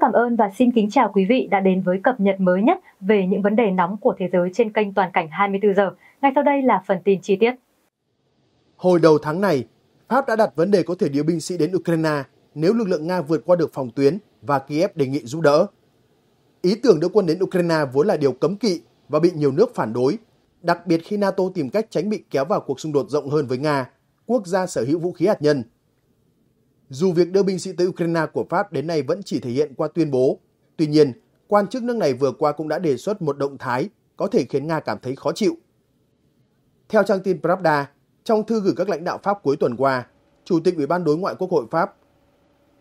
Rất cảm ơn và xin kính chào quý vị đã đến với cập nhật mới nhất về những vấn đề nóng của thế giới trên kênh Toàn cảnh 24 giờ. Ngay sau đây là phần tin chi tiết. Hồi đầu tháng này, Pháp đã đặt vấn đề có thể điều binh sĩ đến Ukraine nếu lực lượng Nga vượt qua được phòng tuyến và Kiev đề nghị giúp đỡ. Ý tưởng đưa quân đến Ukraine vốn là điều cấm kỵ và bị nhiều nước phản đối, đặc biệt khi NATO tìm cách tránh bị kéo vào cuộc xung đột rộng hơn với Nga, quốc gia sở hữu vũ khí hạt nhân – dù việc đưa binh sĩ tới Ukraine của Pháp đến nay vẫn chỉ thể hiện qua tuyên bố, tuy nhiên, quan chức nước này vừa qua cũng đã đề xuất một động thái có thể khiến Nga cảm thấy khó chịu. Theo trang tin Pravda, trong thư gửi các lãnh đạo Pháp cuối tuần qua, Chủ tịch Ủy ban Đối ngoại Quốc hội Pháp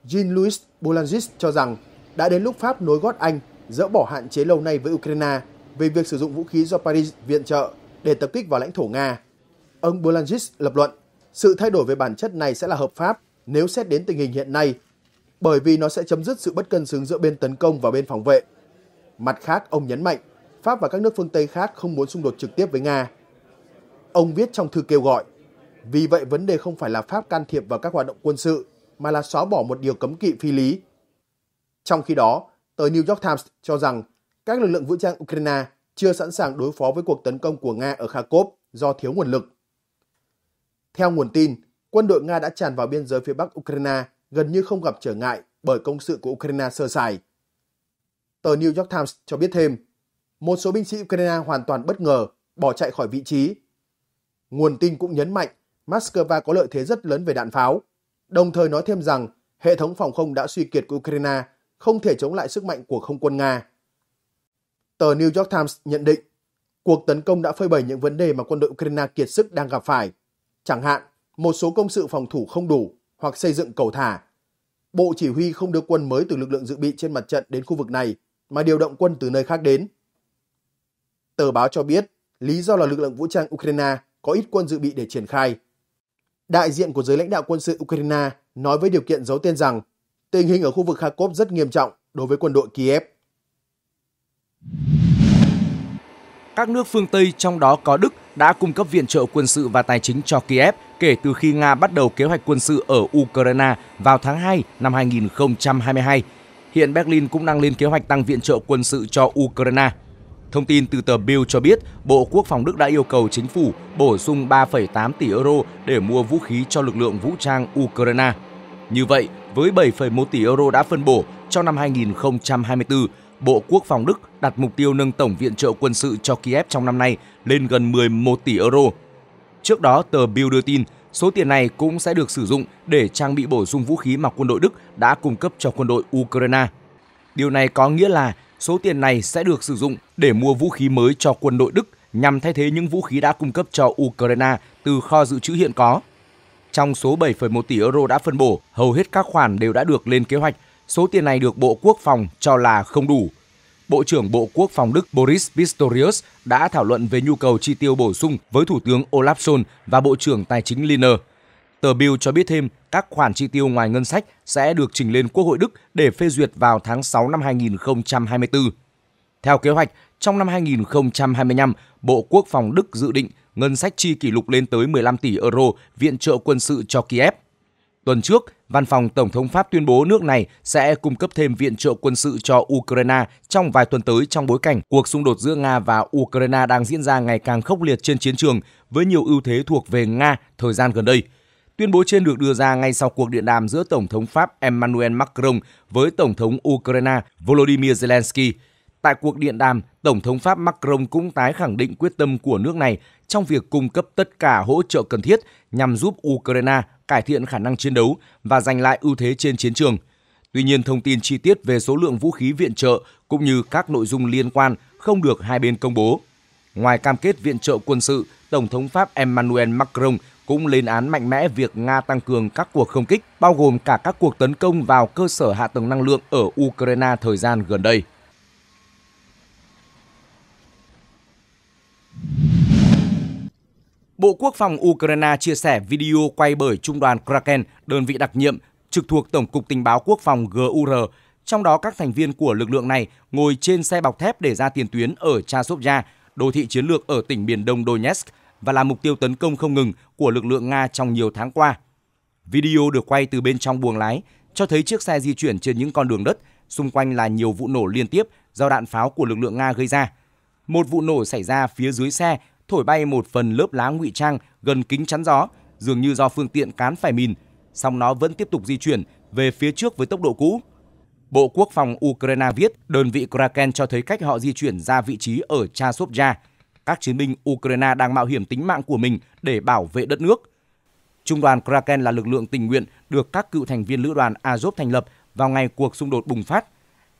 Jean-Louis Boulangis cho rằng đã đến lúc Pháp nối gót Anh dỡ bỏ hạn chế lâu nay với Ukraine về việc sử dụng vũ khí do Paris viện trợ để tập kích vào lãnh thổ Nga. Ông Boulangis lập luận, sự thay đổi về bản chất này sẽ là hợp pháp nếu xét đến tình hình hiện nay, bởi vì nó sẽ chấm dứt sự bất cân xứng giữa bên tấn công và bên phòng vệ. Mặt khác, ông nhấn mạnh, Pháp và các nước phương Tây khác không muốn xung đột trực tiếp với Nga. Ông viết trong thư kêu gọi, vì vậy vấn đề không phải là Pháp can thiệp vào các hoạt động quân sự, mà là xóa bỏ một điều cấm kỵ phi lý. Trong khi đó, tờ New York Times cho rằng các lực lượng vũ trang Ukraine chưa sẵn sàng đối phó với cuộc tấn công của Nga ở Kharkov do thiếu nguồn lực. Theo nguồn tin, quân đội Nga đã tràn vào biên giới phía bắc Ukraine gần như không gặp trở ngại bởi công sự của Ukraine sơ sài. Tờ New York Times cho biết thêm, một số binh sĩ Ukraine hoàn toàn bất ngờ bỏ chạy khỏi vị trí. Nguồn tin cũng nhấn mạnh Moscow có lợi thế rất lớn về đạn pháo, đồng thời nói thêm rằng hệ thống phòng không đã suy kiệt của Ukraine không thể chống lại sức mạnh của không quân Nga. Tờ New York Times nhận định, cuộc tấn công đã phơi bày những vấn đề mà quân đội Ukraine kiệt sức đang gặp phải, chẳng hạn một số công sự phòng thủ không đủ hoặc xây dựng cầu thả. Bộ chỉ huy không đưa quân mới từ lực lượng dự bị trên mặt trận đến khu vực này mà điều động quân từ nơi khác đến. Tờ báo cho biết lý do là lực lượng vũ trang Ukraine có ít quân dự bị để triển khai. Đại diện của giới lãnh đạo quân sự Ukraine nói với điều kiện giấu tên rằng tình hình ở khu vực Kharkov rất nghiêm trọng đối với quân đội Kiev. Các nước phương Tây trong đó có Đức đã cung cấp viện trợ quân sự và tài chính cho Kiev – kể từ khi Nga bắt đầu kế hoạch quân sự ở Ukraine vào tháng 2 năm 2022. Hiện Berlin cũng đang lên kế hoạch tăng viện trợ quân sự cho Ukraine. Thông tin từ tờ bill cho biết, Bộ Quốc phòng Đức đã yêu cầu chính phủ bổ sung 3,8 tỷ euro để mua vũ khí cho lực lượng vũ trang Ukraine. Như vậy, với 7,1 tỷ euro đã phân bổ cho năm 2024, Bộ Quốc phòng Đức đặt mục tiêu nâng tổng viện trợ quân sự cho Kiev trong năm nay lên gần 11 tỷ euro. Trước đó, tờ bill đưa tin số tiền này cũng sẽ được sử dụng để trang bị bổ sung vũ khí mà quân đội Đức đã cung cấp cho quân đội Ukraine. Điều này có nghĩa là số tiền này sẽ được sử dụng để mua vũ khí mới cho quân đội Đức nhằm thay thế những vũ khí đã cung cấp cho Ukraine từ kho dự trữ hiện có. Trong số 7,1 tỷ euro đã phân bổ, hầu hết các khoản đều đã được lên kế hoạch. Số tiền này được Bộ Quốc phòng cho là không đủ Bộ trưởng Bộ Quốc phòng Đức Boris Pistorius đã thảo luận về nhu cầu chi tiêu bổ sung với Thủ tướng Olaf Scholz và Bộ trưởng Tài chính Liner. Tờ Bill cho biết thêm các khoản chi tiêu ngoài ngân sách sẽ được trình lên Quốc hội Đức để phê duyệt vào tháng 6 năm 2024. Theo kế hoạch, trong năm 2025, Bộ Quốc phòng Đức dự định ngân sách chi kỷ lục lên tới 15 tỷ euro viện trợ quân sự cho Kiev – Tuần trước, Văn phòng Tổng thống Pháp tuyên bố nước này sẽ cung cấp thêm viện trợ quân sự cho Ukraine trong vài tuần tới trong bối cảnh cuộc xung đột giữa Nga và Ukraine đang diễn ra ngày càng khốc liệt trên chiến trường với nhiều ưu thế thuộc về Nga thời gian gần đây. Tuyên bố trên được đưa ra ngay sau cuộc điện đàm giữa Tổng thống Pháp Emmanuel Macron với Tổng thống Ukraine Volodymyr Zelensky – Tại cuộc điện đàm, Tổng thống Pháp Macron cũng tái khẳng định quyết tâm của nước này trong việc cung cấp tất cả hỗ trợ cần thiết nhằm giúp Ukraine cải thiện khả năng chiến đấu và giành lại ưu thế trên chiến trường. Tuy nhiên, thông tin chi tiết về số lượng vũ khí viện trợ cũng như các nội dung liên quan không được hai bên công bố. Ngoài cam kết viện trợ quân sự, Tổng thống Pháp Emmanuel Macron cũng lên án mạnh mẽ việc Nga tăng cường các cuộc không kích, bao gồm cả các cuộc tấn công vào cơ sở hạ tầng năng lượng ở Ukraine thời gian gần đây. Bộ Quốc phòng Ukraine chia sẻ video quay bởi Trung đoàn Kraken, đơn vị đặc nhiệm trực thuộc Tổng cục Tình báo Quốc phòng GUR, trong đó các thành viên của lực lượng này ngồi trên xe bọc thép để ra tiền tuyến ở Chasovya, đô thị chiến lược ở tỉnh miền đông Donetsk và là mục tiêu tấn công không ngừng của lực lượng Nga trong nhiều tháng qua. Video được quay từ bên trong buồng lái, cho thấy chiếc xe di chuyển trên những con đường đất, xung quanh là nhiều vụ nổ liên tiếp do đạn pháo của lực lượng Nga gây ra. Một vụ nổ xảy ra phía dưới xe thổi bay một phần lớp lá ngụy trang gần kính chắn gió, dường như do phương tiện cán phải mìn, song nó vẫn tiếp tục di chuyển về phía trước với tốc độ cũ. Bộ Quốc phòng Ukraine viết đơn vị Kraken cho thấy cách họ di chuyển ra vị trí ở Chasovya. Các chiến binh Ukraine đang mạo hiểm tính mạng của mình để bảo vệ đất nước. Trung đoàn Kraken là lực lượng tình nguyện được các cựu thành viên lữ đoàn Azov thành lập vào ngày cuộc xung đột bùng phát.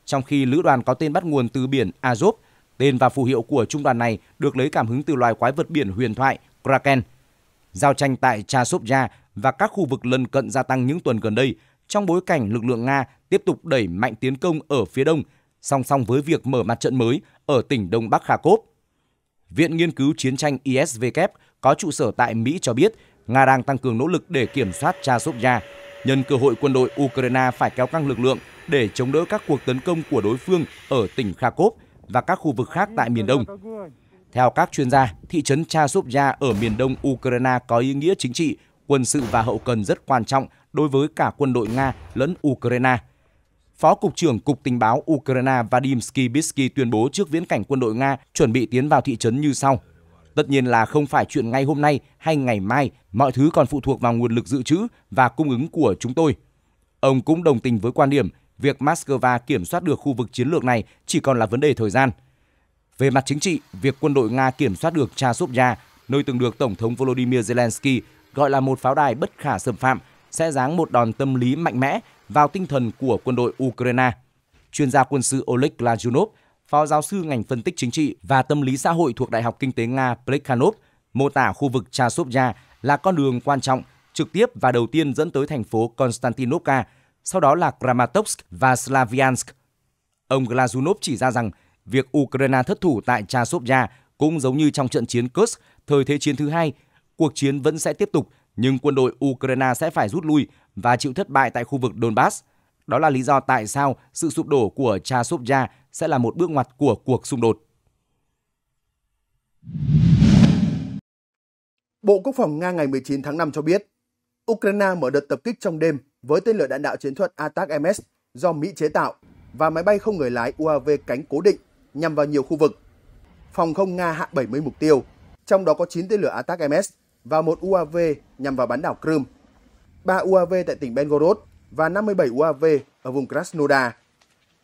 Trong khi lữ đoàn có tên bắt nguồn từ biển Azov – Tên và phù hiệu của trung đoàn này được lấy cảm hứng từ loài quái vật biển huyền thoại Kraken. Giao tranh tại Chasovya và các khu vực lân cận gia tăng những tuần gần đây trong bối cảnh lực lượng Nga tiếp tục đẩy mạnh tiến công ở phía đông, song song với việc mở mặt trận mới ở tỉnh Đông Bắc Kharkov. Viện Nghiên cứu Chiến tranh ISVK có trụ sở tại Mỹ cho biết Nga đang tăng cường nỗ lực để kiểm soát Chasovya, nhân cơ hội quân đội Ukraine phải kéo căng lực lượng để chống đỡ các cuộc tấn công của đối phương ở tỉnh Kharkov – và các khu vực khác tại miền Đông. Theo các chuyên gia, thị trấn Chasovya ở miền đông Ukraine có ý nghĩa chính trị, quân sự và hậu cần rất quan trọng đối với cả quân đội Nga lẫn Ukraine. Phó Cục trưởng Cục Tình báo Ukraine Vadim Skibitsky tuyên bố trước viễn cảnh quân đội Nga chuẩn bị tiến vào thị trấn như sau. Tất nhiên là không phải chuyện ngay hôm nay hay ngày mai, mọi thứ còn phụ thuộc vào nguồn lực dự trữ và cung ứng của chúng tôi. Ông cũng đồng tình với quan điểm việc Moscow kiểm soát được khu vực chiến lược này chỉ còn là vấn đề thời gian. Về mặt chính trị, việc quân đội Nga kiểm soát được Chasovya, nơi từng được Tổng thống Volodymyr Zelensky gọi là một pháo đài bất khả xâm phạm, sẽ giáng một đòn tâm lý mạnh mẽ vào tinh thần của quân đội Ukraine. Chuyên gia quân sự Oleg Lazhunov, phó giáo sư ngành phân tích chính trị và tâm lý xã hội thuộc Đại học Kinh tế Nga Plekhanov, mô tả khu vực Chasovya là con đường quan trọng trực tiếp và đầu tiên dẫn tới thành phố Konstantinovka – sau đó là Kramatorsk và Slaviansk. Ông Glazunov chỉ ra rằng việc Ukraine thất thủ tại Chasovya cũng giống như trong trận chiến Kursk thời Thế chiến thứ hai, cuộc chiến vẫn sẽ tiếp tục nhưng quân đội Ukraine sẽ phải rút lui và chịu thất bại tại khu vực Donbass. Đó là lý do tại sao sự sụp đổ của Chasovya sẽ là một bước ngoặt của cuộc xung đột. Bộ Quốc phòng Nga ngày 19 tháng 5 cho biết, Ukraine mở đợt tập kích trong đêm với tên lửa đạn đạo chiến thuật Atac MS do Mỹ chế tạo và máy bay không người lái UAV cánh cố định nhằm vào nhiều khu vực. Phòng không Nga hạ 70 mục tiêu, trong đó có 9 tên lửa Atac MS và một UAV nhằm vào bán đảo Crimea, 3 UAV tại tỉnh Belgorod và 57 UAV ở vùng Krasnodar.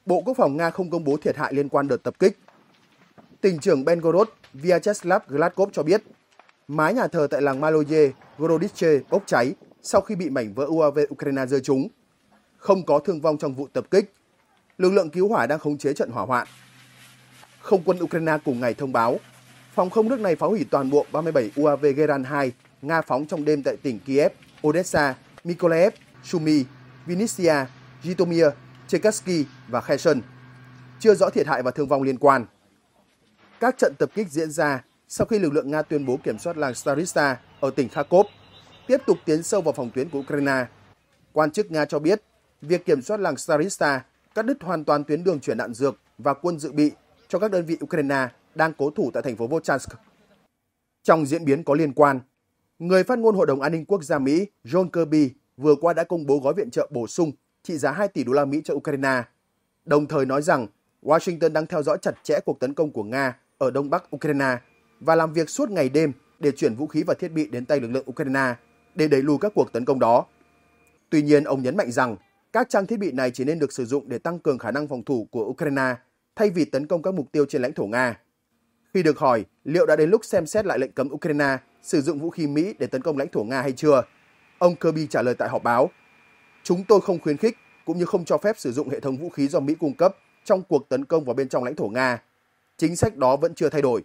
Bộ Quốc phòng Nga không công bố thiệt hại liên quan đợt tập kích. Tỉnh trưởng Belgorod Vyacheslav Gladkov cho biết, mái nhà thờ tại làng Maloye, Gorodice bốc cháy sau khi bị mảnh vỡ UAV Ukraine rơi trúng. Không có thương vong trong vụ tập kích. Lực lượng cứu hỏa đang khống chế trận hỏa hoạn. Không quân Ukraine cùng ngày thông báo, phòng không nước này phá hủy toàn bộ 37 UAV Geran-2 Nga phóng trong đêm tại tỉnh Kiev, Odessa, Mykolaiv, Sumy, Vinnytsia, Zhytomyr, Cherkasky và Kherson. Chưa rõ thiệt hại và thương vong liên quan. Các trận tập kích diễn ra sau khi lực lượng Nga tuyên bố kiểm soát làng Starista ở tỉnh Kharkov tiếp tục tiến sâu vào phòng tuyến của Ukraine. Quan chức Nga cho biết, việc kiểm soát làng Starista cắt đứt hoàn toàn tuyến đường chuyển đạn dược và quân dự bị cho các đơn vị Ukraine đang cố thủ tại thành phố Volchansk. Trong diễn biến có liên quan, người phát ngôn Hội đồng An ninh Quốc gia Mỹ John Kirby vừa qua đã công bố gói viện trợ bổ sung trị giá 2 tỷ đô la Mỹ cho Ukraine, đồng thời nói rằng Washington đang theo dõi chặt chẽ cuộc tấn công của Nga ở đông bắc Ukraine và làm việc suốt ngày đêm để chuyển vũ khí và thiết bị đến tay lực lượng Ukraine để đẩy lùi các cuộc tấn công đó. Tuy nhiên, ông nhấn mạnh rằng các trang thiết bị này chỉ nên được sử dụng để tăng cường khả năng phòng thủ của Ukraine thay vì tấn công các mục tiêu trên lãnh thổ Nga. Khi được hỏi liệu đã đến lúc xem xét lại lệnh cấm Ukraine sử dụng vũ khí Mỹ để tấn công lãnh thổ Nga hay chưa, ông Kirby trả lời tại họp báo. Chúng tôi không khuyến khích cũng như không cho phép sử dụng hệ thống vũ khí do Mỹ cung cấp trong cuộc tấn công vào bên trong lãnh thổ Nga. Chính sách đó vẫn chưa thay đổi.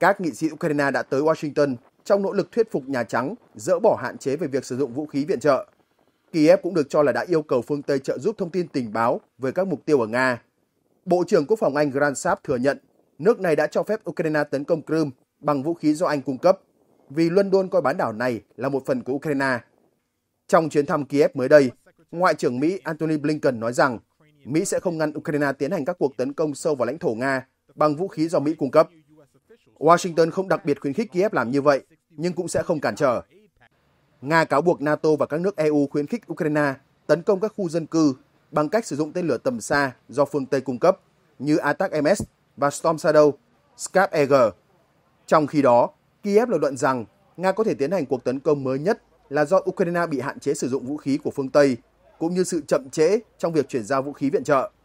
Các nghị sĩ Ukraine đã tới Washington trong nỗ lực thuyết phục Nhà Trắng dỡ bỏ hạn chế về việc sử dụng vũ khí viện trợ. Kiev cũng được cho là đã yêu cầu phương Tây trợ giúp thông tin tình báo về các mục tiêu ở Nga. Bộ trưởng Quốc phòng Anh Grant Saab thừa nhận nước này đã cho phép Ukraine tấn công Crimea bằng vũ khí do Anh cung cấp vì London coi bán đảo này là một phần của Ukraine. Trong chuyến thăm Kiev mới đây, Ngoại trưởng Mỹ Antony Blinken nói rằng Mỹ sẽ không ngăn Ukraine tiến hành các cuộc tấn công sâu vào lãnh thổ Nga bằng vũ khí do Mỹ cung cấp. Washington không đặc biệt khuyến khích Kiev làm như vậy, nhưng cũng sẽ không cản trở. Nga cáo buộc NATO và các nước EU khuyến khích Ukraine tấn công các khu dân cư bằng cách sử dụng tên lửa tầm xa do phương Tây cung cấp như Attack-MS và Storm Shadow, Scap EG. Trong khi đó, Kiev lập luận rằng Nga có thể tiến hành cuộc tấn công mới nhất là do Ukraine bị hạn chế sử dụng vũ khí của phương Tây, cũng như sự chậm trễ trong việc chuyển giao vũ khí viện trợ.